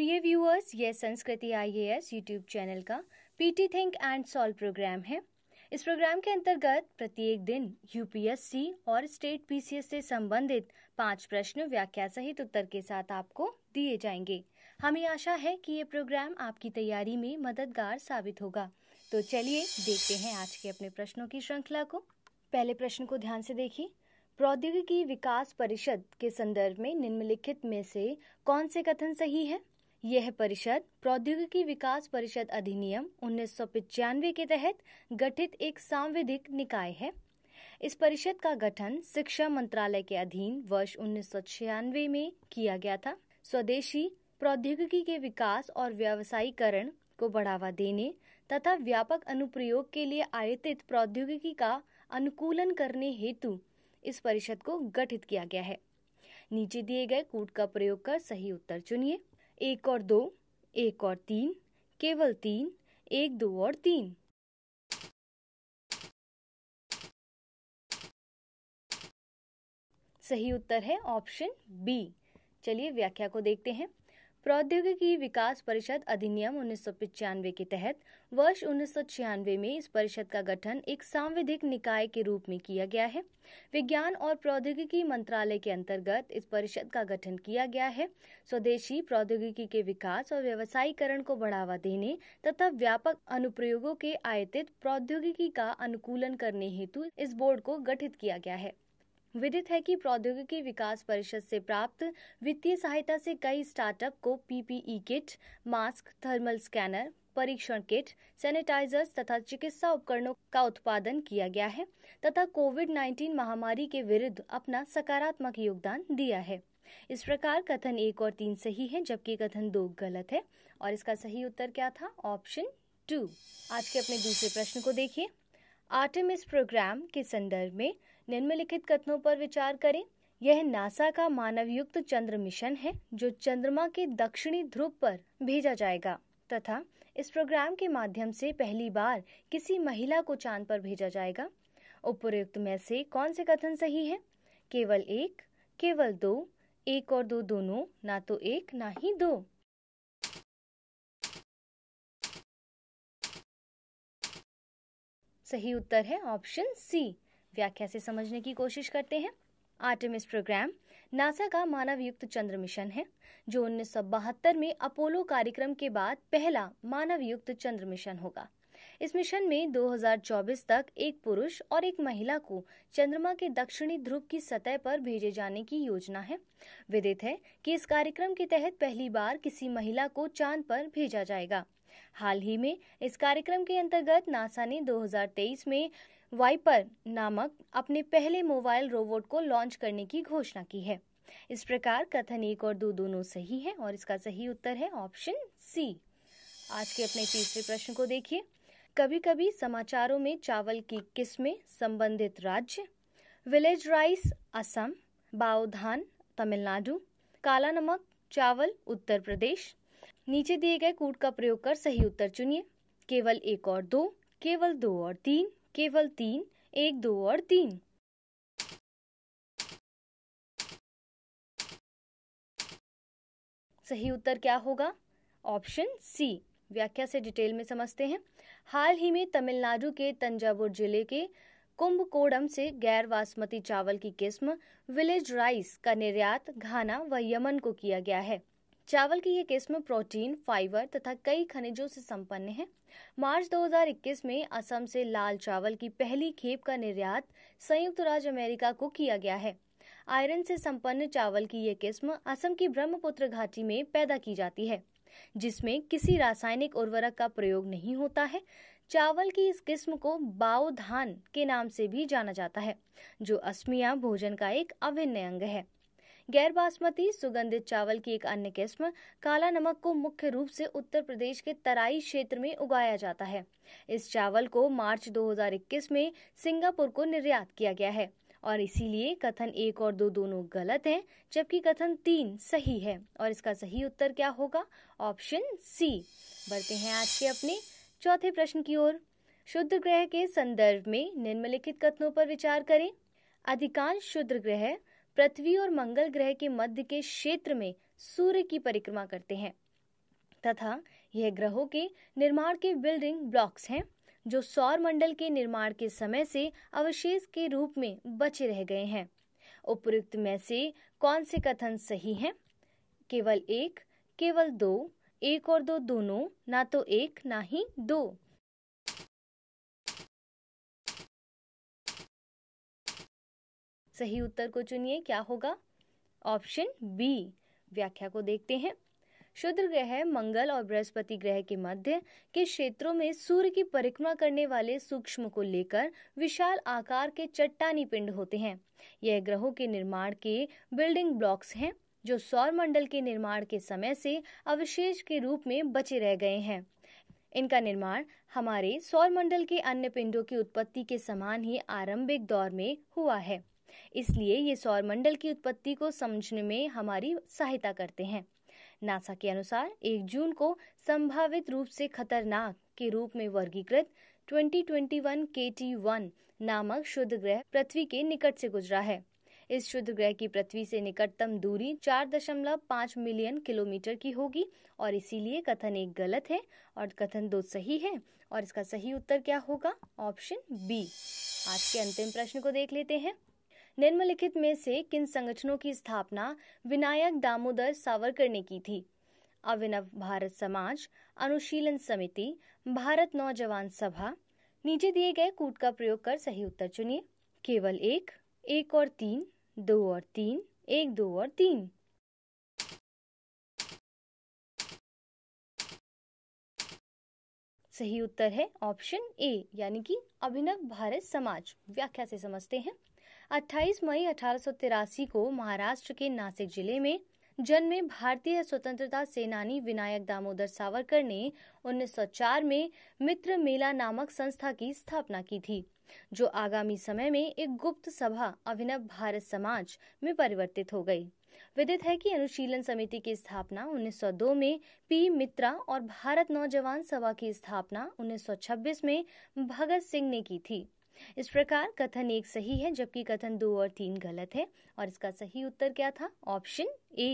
प्रिय व्यूअर्स ये Sanskriti IAS YouTube channel का PT think and solve programme है इस प्रोग्राम के अंतर्गत प्रत्येक दिन यूपीएससी और स्टेट पीसीएस से संबंधित पांच प्रश्न व्याख्या सहित उत्तर के साथ आपको दिए जाएंगे हमें आशा है कि ये प्रोग्राम आपकी तैयारी में मददगार साबित होगा तो चलिए देखते हैं आज के अपने प्रश्नों की श्रृंखला को पहले प्रश्न को ध्यान से देखिए प्रौद्योगिकी विकास परिषद के संदर्भ में निम्नलिखित में से कौन से कथन सही है यह परिषद प्रौद्योगिकी विकास परिषद अधिनियम उन्नीस के तहत गठित एक सांविधिक निकाय है इस परिषद का गठन शिक्षा मंत्रालय के अधीन वर्ष उन्नीस में किया गया था स्वदेशी प्रौद्योगिकी के विकास और व्यवसायीकरण को बढ़ावा देने तथा व्यापक अनुप्रयोग के लिए आयोजित प्रौद्योगिकी का अनुकूलन करने हेतु इस परिषद को गठित किया गया है नीचे दिए गए कूट का प्रयोग कर सही उत्तर चुनिए एक और दो एक और तीन केवल तीन एक दो और तीन सही उत्तर है ऑप्शन बी चलिए व्याख्या को देखते हैं प्रौद्योगिकी विकास परिषद अधिनियम उन्नीस के तहत वर्ष उन्नीस में इस परिषद का गठन एक सांविधिक निकाय के रूप में किया गया है विज्ञान और प्रौद्योगिकी मंत्रालय के अंतर्गत इस परिषद का गठन किया गया है स्वदेशी प्रौद्योगिकी के विकास और व्यवसायीकरण को बढ़ावा देने तथा व्यापक अनुप्रयोगों के आयतित प्रौद्योगिकी का अनुकूलन करने हेतु इस बोर्ड को गठित किया गया है विदित है कि प्रौद्योगिकी विकास परिषद से प्राप्त वित्तीय सहायता से कई स्टार्टअप को PPE kit mask thermal scanner परीक्षण किट सैनिटाइजर्स तथा चिकित्सा उपकरणों का उत्पादन किया गया है तथा कोविड 19 महामारी के विरुद्ध अपना सकारात्मक योगदान दिया है इस प्रकार कथन एक और तीन सही है जबकि कथन दो गलत है और इसका सही उत्तर क्या था ऑप्शन टू आज के अपने दूसरे प्रश्न को देखिए आर्टेमिस प्रोग्राम के संदर्भ में निम्नलिखित कथनों पर विचार करें यह नासा का मानवयुक्त चंद्र मिशन है जो चंद्रमा के दक्षिणी ध्रुव पर भेजा जाएगा तथा इस प्रोग्राम के माध्यम से पहली बार किसी महिला को चांद पर भेजा जाएगा उपरोक्त में से कौन से कथन सही है केवल एक केवल दो एक और दो दोनों ना तो एक ना ही दो सही उत्तर है ऑप्शन सी व्याख्या से समझने की कोशिश करते हैं आर्टेमिस प्रोग्राम नासा का मानव युक्त चंद्र मिशन है जो उन्नीस में अपोलो कार्यक्रम के बाद पहला मानव युक्त चंद्र मिशन होगा इस मिशन में 2024 तक एक पुरुष और एक महिला को चंद्रमा के दक्षिणी ध्रुव की सतह पर भेजे जाने की योजना है विदित है कि इस कार्यक्रम के तहत पहली बार किसी महिला को चांद पर भेजा जाएगा हाल ही में इस कार्यक्रम के अंतर्गत नासा ने 2023 में वाइपर नामक अपने पहले मोबाइल रोबोट को लॉन्च करने की घोषणा की है इस प्रकार कथन एक और दो दोनों सही है और इसका सही उत्तर है ऑप्शन सी आज के अपने तीसरे प्रश्न को देखिए कभी कभी समाचारों में चावल की किस्में संबंधित राज्य विलेज राइस असम बाओधान तमिलनाडु काला नमक चावल उत्तर प्रदेश नीचे दिए गए कूट का प्रयोग कर सही उत्तर चुनिए केवल एक और दो केवल दो और तीन केवल तीन एक दो और तीन सही उत्तर क्या होगा ऑप्शन सी व्याख्या से डिटेल में समझते हैं हाल ही में तमिलनाडु के तंजावुर जिले के कुंभकोडम से गैर बासमती चावल की किस्म विलेज राइस का निर्यात घाना व यमन को किया गया है चावल की ये किस्म प्रोटीन फाइबर तथा कई खनिजों से संपन्न है मार्च 2021 में असम से लाल चावल की पहली खेप का निर्यात संयुक्त राज्य अमेरिका को किया गया है आयरन से संपन्न चावल की ये किस्म असम की ब्रह्मपुत्र घाटी में पैदा की जाती है जिसमें किसी रासायनिक उर्वरक का प्रयोग नहीं होता है चावल की इस किस्म को बाओ धान के नाम से भी जाना जाता है जो असमिया भोजन का एक अभिन्न अंग है गैर बासमती सुगंधित चावल की एक अन्य किस्म काला नमक को मुख्य रूप से उत्तर प्रदेश के तराई क्षेत्र में उगाया जाता है इस चावल को मार्च 2021 में सिंगापुर को निर्यात किया गया है और इसीलिए कथन एक और दो दोनों गलत हैं जबकि कथन तीन सही है और इसका सही उत्तर क्या होगा ऑप्शन सी बढ़ते हैं आज के अपने चौथे प्रश्न की ओर शुद्ध ग्रह के संदर्भ में निम्नलिखित कथनों पर विचार करें अधिकांश शुद्ध ग्रह पृथ्वी और मंगल ग्रह के मध्य के क्षेत्र में सूर्य की परिक्रमा करते हैं तथा यह ग्रहों के निर्माण के बिल्डिंग ब्लॉक्स हैं जो सौर मंडल के निर्माण के समय से अवशेष के रूप में बचे रह गए हैं उपयुक्त में से कौन से कथन सही हैं केवल एक केवल दो एक और दो दोनों ना तो एक ना ही दो सही उत्तर को चुनिए क्या होगा ऑप्शन बी व्याख्या को देखते हैं शुद्र ग्रह मंगल और बृहस्पति ग्रह के मध्य के क्षेत्रों में सूर्य की परिक्रमा करने वाले सूक्ष्म को लेकर विशाल आकार के चट्टानी पिंड होते हैं यह ग्रहों के निर्माण के बिल्डिंग ब्लॉक्स हैं जो सौर मंडल के निर्माण के समय से अवशेष के रूप में बचे रह गए हैं इनका निर्माण हमारे सौर मंडल के अन्य पिंडों की उत्पत्ति के समान ही आरंभिक दौर में हुआ है इसलिए ये सौरमंडल की उत्पत्ति को समझने में हमारी सहायता करते हैं नासा के अनुसार 1 जून को संभावित रूप से खतरनाक के रूप में वर्गीकृत 2021 KT1 नामक शुद्ध ग्रह पृथ्वी के निकट से गुजरा है इस शुद्ध ग्रह की पृथ्वी से निकटतम दूरी 4.5 मिलियन किलोमीटर की होगी और इसीलिए कथन एक गलत है और कथन दो सही है और इसका सही उत्तर क्या होगा ऑप्शन बी आज के अंतिम प्रश्न को देख लेते हैं निम्नलिखित में से किन संगठनों की स्थापना विनायक दामोदर सावरकर ने की थी अभिनव भारत समाज अनुशीलन समिति भारत नौजवान सभा नीचे दिए गए कूट का प्रयोग कर सही उत्तर चुनिए केवल एक एक और तीन दो और तीन एक दो और तीन सही उत्तर है ऑप्शन ए यानी कि अभिनव भारत समाज व्याख्या से समझते हैं 28 मई अठारह को महाराष्ट्र के नासिक जिले में जन्मे भारतीय स्वतंत्रता सेनानी विनायक दामोदर सावरकर ने 1904 में मित्र मेला नामक संस्था की स्थापना की थी जो आगामी समय में एक गुप्त सभा अभिनव भारत समाज में परिवर्तित हो गई विदित है कि अनुशीलन समिति की स्थापना 1902 में पी मित्रा और भारत नौजवान सभा की स्थापना 1926 में भगत सिंह ने की थी इस प्रकार कथन एक सही है जबकि कथन दो और तीन गलत है और इसका सही उत्तर क्या था ऑप्शन ए